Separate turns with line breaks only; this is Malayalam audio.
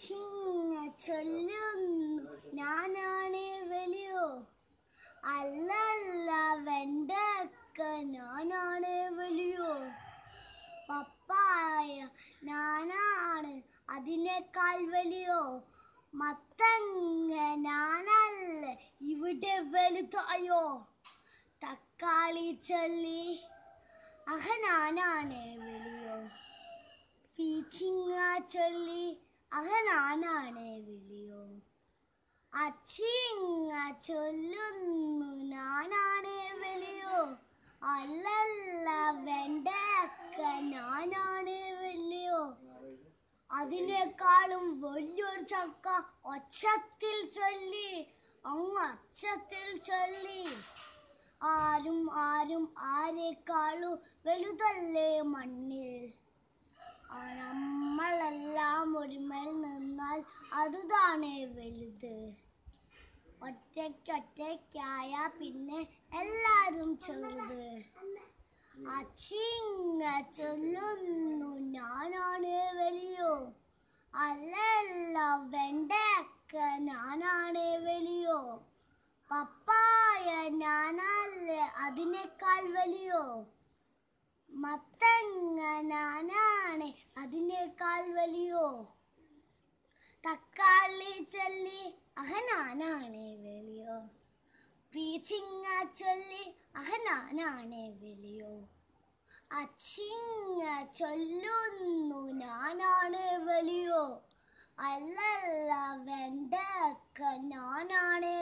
ചിങ്ങ ചൊല്ലും ഞാനാണ് വലിയോ അല്ലല്ല വെണ്ടക്ക ഞാനാണ് വലിയോ പപ്പായ ഞാനാണ് അതിനേക്കാൾ വലിയോ മത്തങ്ങ ഞാനല്ല ഇവിടെ വലുതായോ തക്കാളി ചൊല്ലി അഹ ഞാനാണ് വലിയോ പീച്ചിങ്ങ ചൊല്ലി അഹ വിളിയോ അച്ചിങ്ങ ചൊല്ലുന്നു നാനാണ് വിളിയോ അല്ലല്ല വെണ്ടക്ക നാനാണ് വിളിയോ അതിനേക്കാളും വലിയൊരു ചക്ക ഒച്ചത്തിൽ ചൊല്ലി അങ്ങ് അച്ചത്തിൽ ചൊല്ലി ആരും ആരും ആരെക്കാളും വലുതല്ലേ മണ്ണിൽ ആണ് അതാണ് വലുത് ഒറ്റയ്ക്കൊറ്റയ്ക്കായ പിന്നെ എല്ലാരും ചെറുത് അച്ചിങ്ങ ചൊല്ലുന്നു ഞാനാണ് വലിയോ അല്ലല്ല വെണ്ടക്ക ഞാനാണ് വലിയോ പപ്പായ ഞാനല്ല അതിനേക്കാൾ വലിയോ മത്തങ്ങ ഞാനാണ് അതിനേക്കാൾ വലിയോ തക്കാളി ചൊല്ലി അഹനാനാണ് വിളിയോ പീച്ചിങ്ങ ചൊല്ലി അഹനാനാണ് വിളിയോ അച്ചിങ്ങ ചൊല്ലുന്നു ഞാനാണ് വലിയോ അല്ലല്ല വേണ്ടക്ക ഞാനാണ്